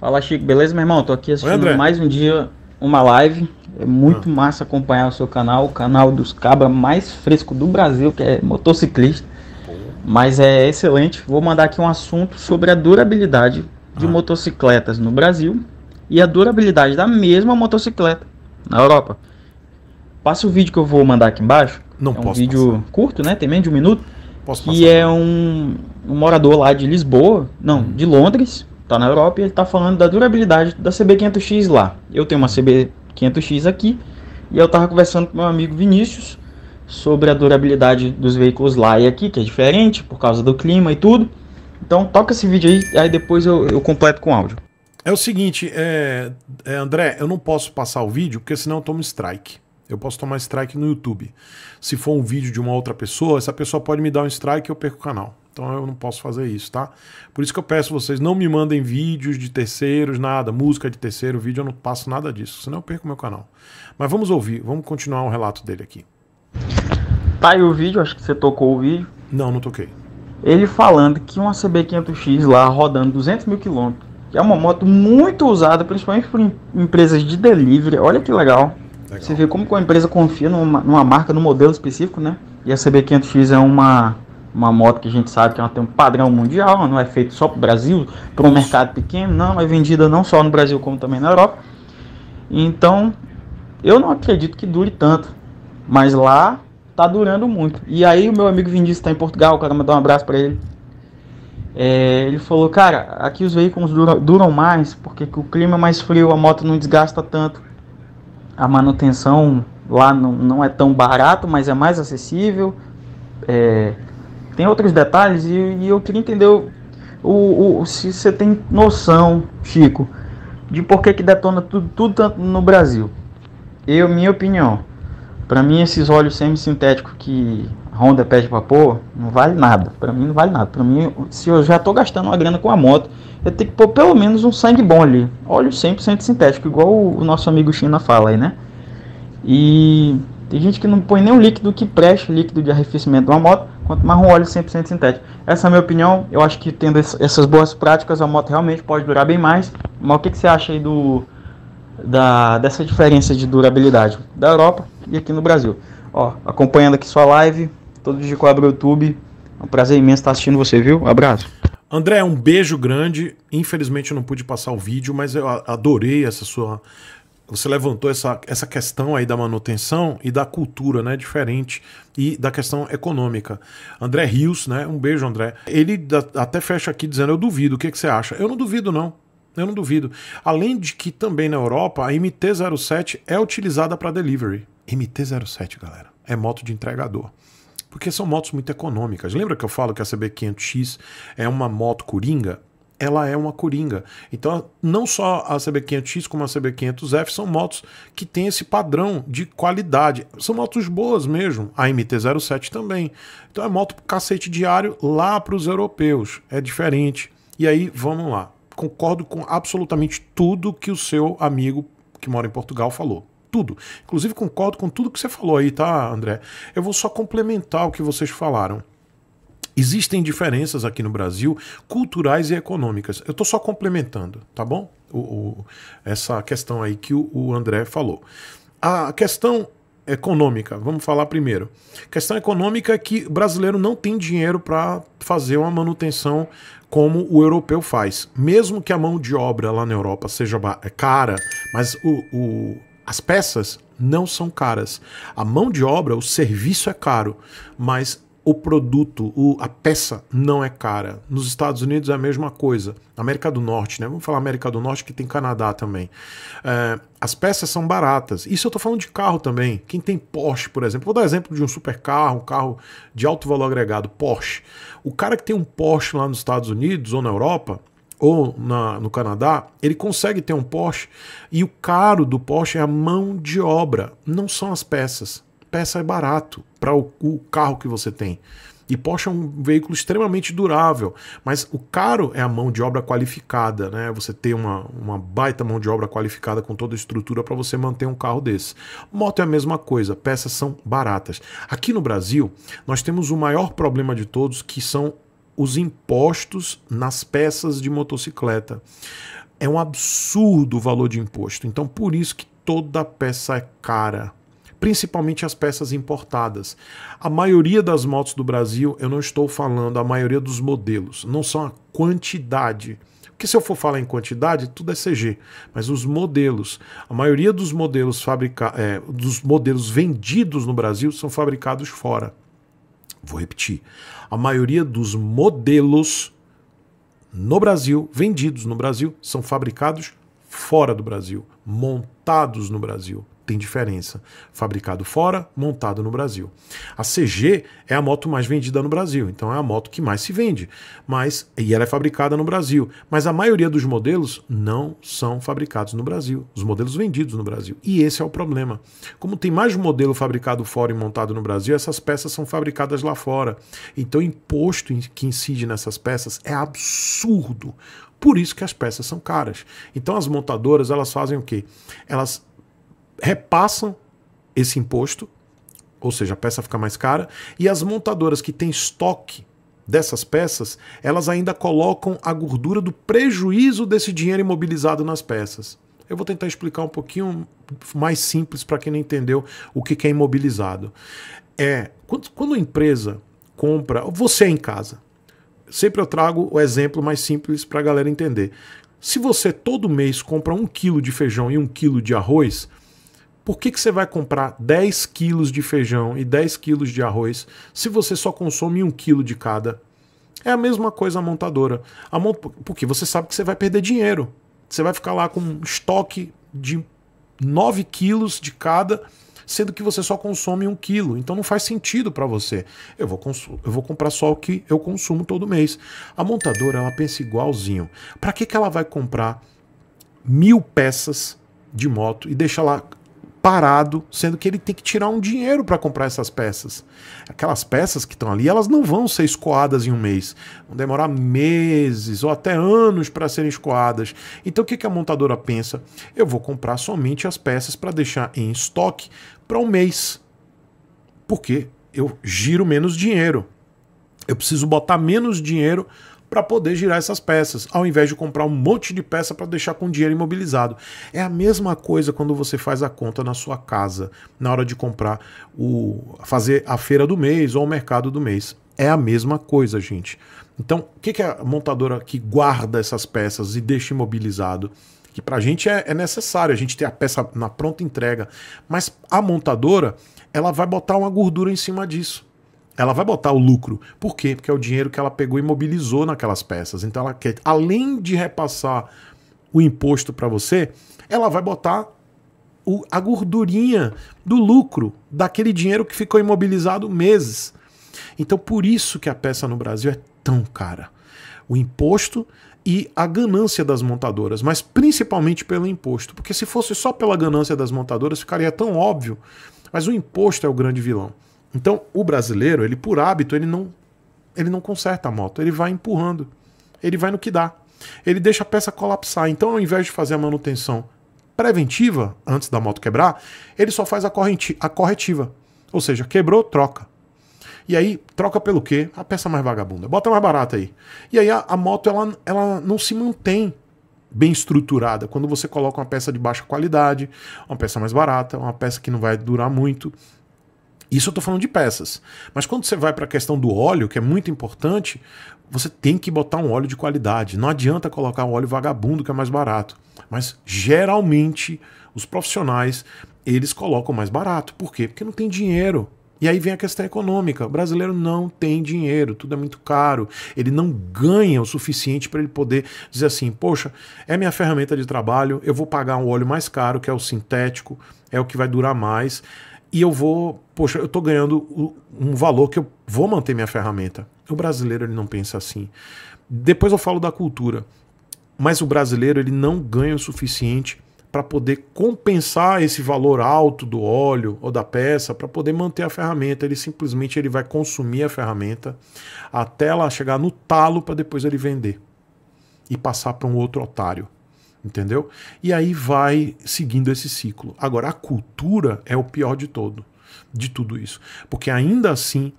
Fala Chico, beleza, meu irmão? Tô aqui assistindo Oi, mais um dia uma live. É muito ah. massa acompanhar o seu canal, o canal dos cabras mais fresco do Brasil, que é motociclista. Mas é excelente. Vou mandar aqui um assunto sobre a durabilidade de ah. motocicletas no Brasil e a durabilidade da mesma motocicleta na Europa. Passa o vídeo que eu vou mandar aqui embaixo. Não é um vídeo passar. curto, né? Tem menos de um minuto. Posso que passar. é um, um morador lá de Lisboa, não, hum. de Londres, está na Europa e ele está falando da durabilidade da CB500X lá. Eu tenho uma CB500X aqui e eu estava conversando com meu amigo Vinícius sobre a durabilidade dos veículos lá e aqui, que é diferente por causa do clima e tudo. Então toca esse vídeo aí, aí depois eu, eu completo com áudio. É o seguinte, é, é, André, eu não posso passar o vídeo porque senão eu tomo strike. Eu posso tomar strike no YouTube. Se for um vídeo de uma outra pessoa, essa pessoa pode me dar um strike e eu perco o canal. Então eu não posso fazer isso, tá? Por isso que eu peço vocês, não me mandem vídeos de terceiros, nada, música de terceiro, vídeo, eu não passo nada disso, senão eu perco meu canal. Mas vamos ouvir, vamos continuar o relato dele aqui. Tá aí o vídeo, acho que você tocou o vídeo. Não, não toquei. Ele falando que uma CB500X lá rodando 200 mil quilômetros, que é uma moto muito usada, principalmente por empresas de delivery, olha que legal. legal. Você vê como que a empresa confia numa, numa marca, num modelo específico, né? E a CB500X é uma uma moto que a gente sabe que ela é tem um padrão mundial, não é feito só para o Brasil, para um mercado pequeno, não, é vendida não só no Brasil como também na Europa. Então, eu não acredito que dure tanto, mas lá tá durando muito. E aí o meu amigo Vinícius está em Portugal, o cara mandou um abraço para ele. É, ele falou, cara, aqui os veículos duram, duram mais porque o clima é mais frio, a moto não desgasta tanto, a manutenção lá não, não é tão barato, mas é mais acessível. É, tem outros detalhes e, e eu queria entender o, o, o, se você tem noção, Chico, de por que, que detona tudo, tudo tanto no Brasil. Eu, minha opinião, para mim esses óleos semissintéticos que Honda pede pra pôr, não vale nada. Para mim não vale nada. Para mim, se eu já tô gastando uma grana com a moto, eu tenho que pôr pelo menos um sangue bom ali. Óleo 100% sintético, igual o, o nosso amigo China fala aí, né? E tem gente que não põe nem líquido que preste, líquido de arrefecimento de uma moto, quanto mais um óleo 100% sintético. Essa é a minha opinião. Eu acho que tendo essas boas práticas, a moto realmente pode durar bem mais. Mas o que, que você acha aí do, da, dessa diferença de durabilidade da Europa e aqui no Brasil? Ó, acompanhando aqui sua live, todo de que eu abro o YouTube. É um prazer imenso estar assistindo você, viu? Um abraço. André, um beijo grande. Infelizmente eu não pude passar o vídeo, mas eu adorei essa sua você levantou essa, essa questão aí da manutenção e da cultura, né? Diferente e da questão econômica. André Rios, né? Um beijo, André. Ele até fecha aqui dizendo: Eu duvido, o que, que você acha? Eu não duvido, não. Eu não duvido. Além de que também na Europa a MT-07 é utilizada para delivery. MT-07, galera, é moto de entregador porque são motos muito econômicas. Lembra que eu falo que a CB500X é uma moto coringa? ela é uma coringa. Então, não só a CB500X como a CB500F são motos que têm esse padrão de qualidade. São motos boas mesmo. A MT-07 também. Então, é moto cacete diário lá para os europeus. É diferente. E aí, vamos lá. Concordo com absolutamente tudo que o seu amigo que mora em Portugal falou. Tudo. Inclusive, concordo com tudo que você falou aí, tá, André? Eu vou só complementar o que vocês falaram. Existem diferenças aqui no Brasil, culturais e econômicas. Eu estou só complementando, tá bom? O, o, essa questão aí que o, o André falou. A questão econômica, vamos falar primeiro. A questão econômica é que o brasileiro não tem dinheiro para fazer uma manutenção como o europeu faz. Mesmo que a mão de obra lá na Europa seja é cara, mas o, o as peças não são caras. A mão de obra, o serviço é caro, mas o produto, o, a peça não é cara. Nos Estados Unidos é a mesma coisa. América do Norte, né? Vamos falar América do Norte, que tem Canadá também. É, as peças são baratas. Isso eu estou falando de carro também. Quem tem Porsche, por exemplo, vou dar exemplo de um supercarro, um carro de alto valor agregado, Porsche. O cara que tem um Porsche lá nos Estados Unidos ou na Europa, ou na, no Canadá, ele consegue ter um Porsche e o caro do Porsche é a mão de obra, não são as peças peça é barato para o, o carro que você tem. E Porsche é um veículo extremamente durável, mas o caro é a mão de obra qualificada, né? Você ter uma, uma baita mão de obra qualificada com toda a estrutura para você manter um carro desse. Moto é a mesma coisa, peças são baratas. Aqui no Brasil, nós temos o maior problema de todos, que são os impostos nas peças de motocicleta. É um absurdo o valor de imposto. Então, por isso que toda peça é cara principalmente as peças importadas. A maioria das motos do Brasil, eu não estou falando a maioria dos modelos, não são a quantidade. Porque se eu for falar em quantidade, tudo é CG, mas os modelos, a maioria dos modelos fabricados, é, dos modelos vendidos no Brasil são fabricados fora. Vou repetir. A maioria dos modelos no Brasil, vendidos no Brasil, são fabricados fora do Brasil, montados no Brasil tem diferença. Fabricado fora, montado no Brasil. A CG é a moto mais vendida no Brasil, então é a moto que mais se vende. Mas e ela é fabricada no Brasil, mas a maioria dos modelos não são fabricados no Brasil, os modelos vendidos no Brasil. E esse é o problema. Como tem mais modelo fabricado fora e montado no Brasil, essas peças são fabricadas lá fora. Então o imposto que incide nessas peças é absurdo. Por isso que as peças são caras. Então as montadoras, elas fazem o quê? Elas repassam esse imposto, ou seja, a peça fica mais cara, e as montadoras que têm estoque dessas peças, elas ainda colocam a gordura do prejuízo desse dinheiro imobilizado nas peças. Eu vou tentar explicar um pouquinho mais simples para quem não entendeu o que é imobilizado. É quando a empresa compra, você em casa. Sempre eu trago o exemplo mais simples para a galera entender. Se você todo mês compra um quilo de feijão e um quilo de arroz, por que, que você vai comprar 10 quilos de feijão e 10 quilos de arroz se você só consome um quilo de cada? É a mesma coisa a montadora. A mont... Porque você sabe que você vai perder dinheiro. Você vai ficar lá com um estoque de 9 quilos de cada, sendo que você só consome um quilo. Então não faz sentido para você. Eu vou, eu vou comprar só o que eu consumo todo mês. A montadora ela pensa igualzinho. Para que, que ela vai comprar mil peças de moto e deixar lá parado, sendo que ele tem que tirar um dinheiro para comprar essas peças. Aquelas peças que estão ali, elas não vão ser escoadas em um mês. Vão demorar meses ou até anos para serem escoadas. Então o que, que a montadora pensa? Eu vou comprar somente as peças para deixar em estoque para um mês. Porque eu giro menos dinheiro. Eu preciso botar menos dinheiro para poder girar essas peças, ao invés de comprar um monte de peça para deixar com dinheiro imobilizado. É a mesma coisa quando você faz a conta na sua casa, na hora de comprar o fazer a feira do mês ou o mercado do mês. É a mesma coisa, gente. Então, o que, que a montadora que guarda essas peças e deixa imobilizado? Que para a gente é, é necessário a gente ter a peça na pronta entrega, mas a montadora ela vai botar uma gordura em cima disso ela vai botar o lucro. Por quê? Porque é o dinheiro que ela pegou e mobilizou naquelas peças. Então ela quer, além de repassar o imposto para você, ela vai botar o, a gordurinha do lucro daquele dinheiro que ficou imobilizado meses. Então por isso que a peça no Brasil é tão cara. O imposto e a ganância das montadoras, mas principalmente pelo imposto, porque se fosse só pela ganância das montadoras ficaria tão óbvio. Mas o imposto é o grande vilão. Então, o brasileiro, ele por hábito, ele não ele não conserta a moto, ele vai empurrando. Ele vai no que dá. Ele deixa a peça colapsar. Então, ao invés de fazer a manutenção preventiva antes da moto quebrar, ele só faz a, corrente a corretiva. Ou seja, quebrou, troca. E aí, troca pelo quê? A peça mais vagabunda. Bota mais barata aí. E aí a, a, moto ela, ela não se mantém bem estruturada. Quando você coloca uma peça de baixa qualidade, uma peça mais barata, uma peça que não vai durar muito, isso eu estou falando de peças. Mas quando você vai para a questão do óleo, que é muito importante, você tem que botar um óleo de qualidade. Não adianta colocar um óleo vagabundo que é mais barato. Mas geralmente os profissionais eles colocam mais barato. Por quê? Porque não tem dinheiro. E aí vem a questão econômica. O brasileiro não tem dinheiro, tudo é muito caro. Ele não ganha o suficiente para ele poder dizer assim: poxa, é minha ferramenta de trabalho, eu vou pagar um óleo mais caro, que é o sintético, é o que vai durar mais e eu vou, poxa, eu estou ganhando um valor que eu vou manter minha ferramenta. O brasileiro ele não pensa assim. Depois eu falo da cultura, mas o brasileiro ele não ganha o suficiente para poder compensar esse valor alto do óleo ou da peça para poder manter a ferramenta. Ele simplesmente ele vai consumir a ferramenta até ela chegar no talo para depois ele vender e passar para um outro otário entendeu? E aí vai seguindo esse ciclo. Agora, a cultura é o pior de todo, de tudo isso. Porque ainda assim,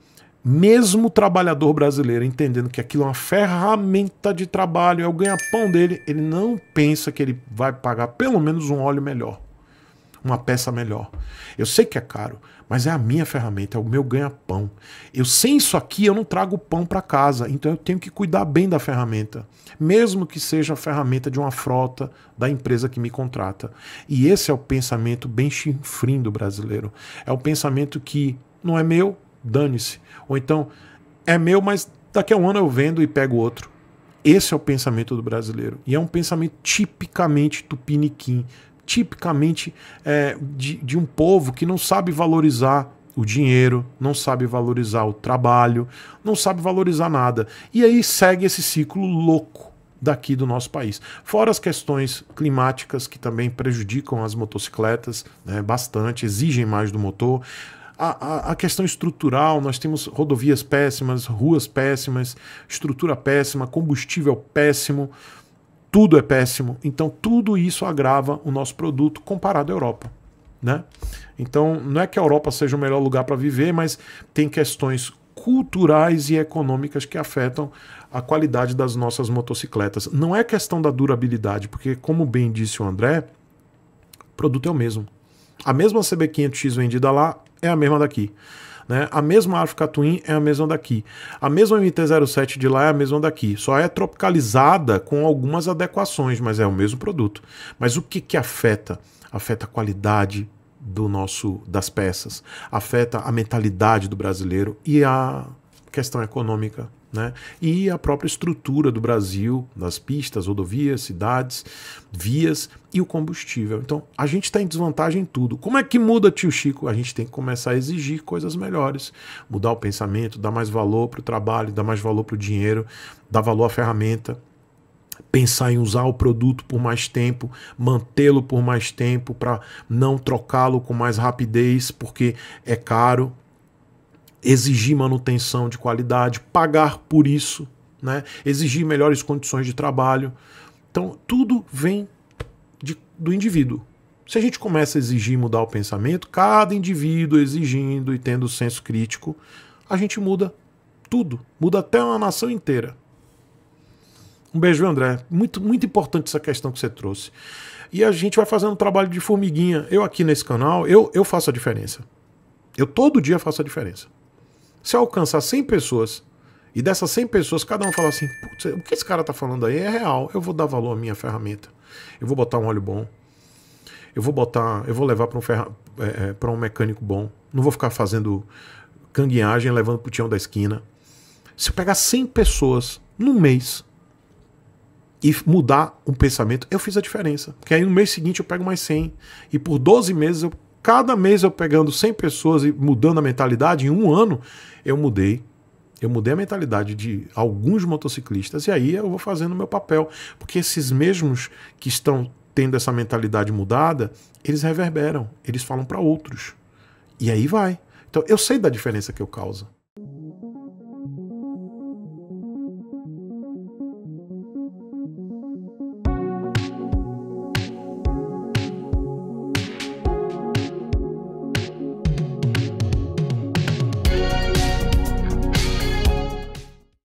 mesmo o trabalhador brasileiro entendendo que aquilo é uma ferramenta de trabalho, é o ganha-pão dele, ele não pensa que ele vai pagar pelo menos um óleo melhor uma peça melhor. Eu sei que é caro, mas é a minha ferramenta, é o meu ganha-pão. Eu sem isso aqui eu não trago pão para casa, então eu tenho que cuidar bem da ferramenta, mesmo que seja a ferramenta de uma frota da empresa que me contrata. E esse é o pensamento bem chinfrindo brasileiro. É o pensamento que não é meu, dane-se. Ou então é meu, mas daqui a um ano eu vendo e pego outro. Esse é o pensamento do brasileiro. E é um pensamento tipicamente tupiniquim, tipicamente é, de, de um povo que não sabe valorizar o dinheiro, não sabe valorizar o trabalho, não sabe valorizar nada. E aí segue esse ciclo louco daqui do nosso país. Fora as questões climáticas que também prejudicam as motocicletas né, bastante, exigem mais do motor. A, a, a, questão estrutural, nós temos rodovias péssimas, ruas péssimas, estrutura péssima, combustível péssimo tudo é péssimo. Então tudo isso agrava o nosso produto comparado à Europa. Né? Então não é que a Europa seja o melhor lugar para viver, mas tem questões culturais e econômicas que afetam a qualidade das nossas motocicletas. Não é questão da durabilidade, porque como bem disse o André, o produto é o mesmo. A mesma CB500X vendida lá é a mesma daqui. Né? A mesma África Twin é a mesma daqui. A mesma MT-07 de lá é a mesma daqui. Só é tropicalizada com algumas adequações, mas é o mesmo produto. Mas o que, que afeta? Afeta a qualidade do nosso das peças, afeta a mentalidade do brasileiro e a questão econômica né? E a própria estrutura do Brasil, das pistas, rodovias, cidades, vias e o combustível. Então, a gente está em desvantagem em tudo. Como é que muda, tio Chico? A gente tem que começar a exigir coisas melhores, mudar o pensamento, dar mais valor para o trabalho, dar mais valor para o dinheiro, dar valor à ferramenta, pensar em usar o produto por mais tempo, mantê-lo por mais tempo, para não trocá-lo com mais rapidez, porque é caro, exigir manutenção de qualidade, pagar por isso, né? exigir melhores condições de trabalho. Então, tudo vem de, do indivíduo. Se a gente começa a exigir mudar o pensamento, cada indivíduo exigindo e tendo senso crítico, a gente muda tudo, muda até uma nação inteira. Um beijo, André. Muito, muito importante essa questão que você trouxe. E a gente vai fazendo um trabalho de formiguinha. Eu aqui nesse canal, eu, eu faço a diferença. Eu todo dia faço a diferença. Se alcançar 100 pessoas e dessas 100 pessoas, cada um fala assim: o que esse cara tá falando aí é real, eu vou dar valor à minha ferramenta. Eu vou botar um óleo bom. Eu vou botar, eu vou levar para um, ferra, é, é um mecânico bom. Não vou ficar fazendo canguinhagem levando pro tião da esquina. Se eu pegar 100 pessoas num mês e mudar o pensamento, eu fiz a diferença. Porque aí no mês seguinte eu pego mais 100 e por 12 meses eu cada mês eu pegando 100 pessoas e mudando a mentalidade, em um ano eu mudei. Eu mudei a mentalidade de alguns motociclistas e aí eu vou fazendo o meu papel. Porque esses mesmos que estão tendo essa mentalidade mudada, eles reverberam, eles falam para outros. E aí vai. Então eu sei da diferença que eu causa.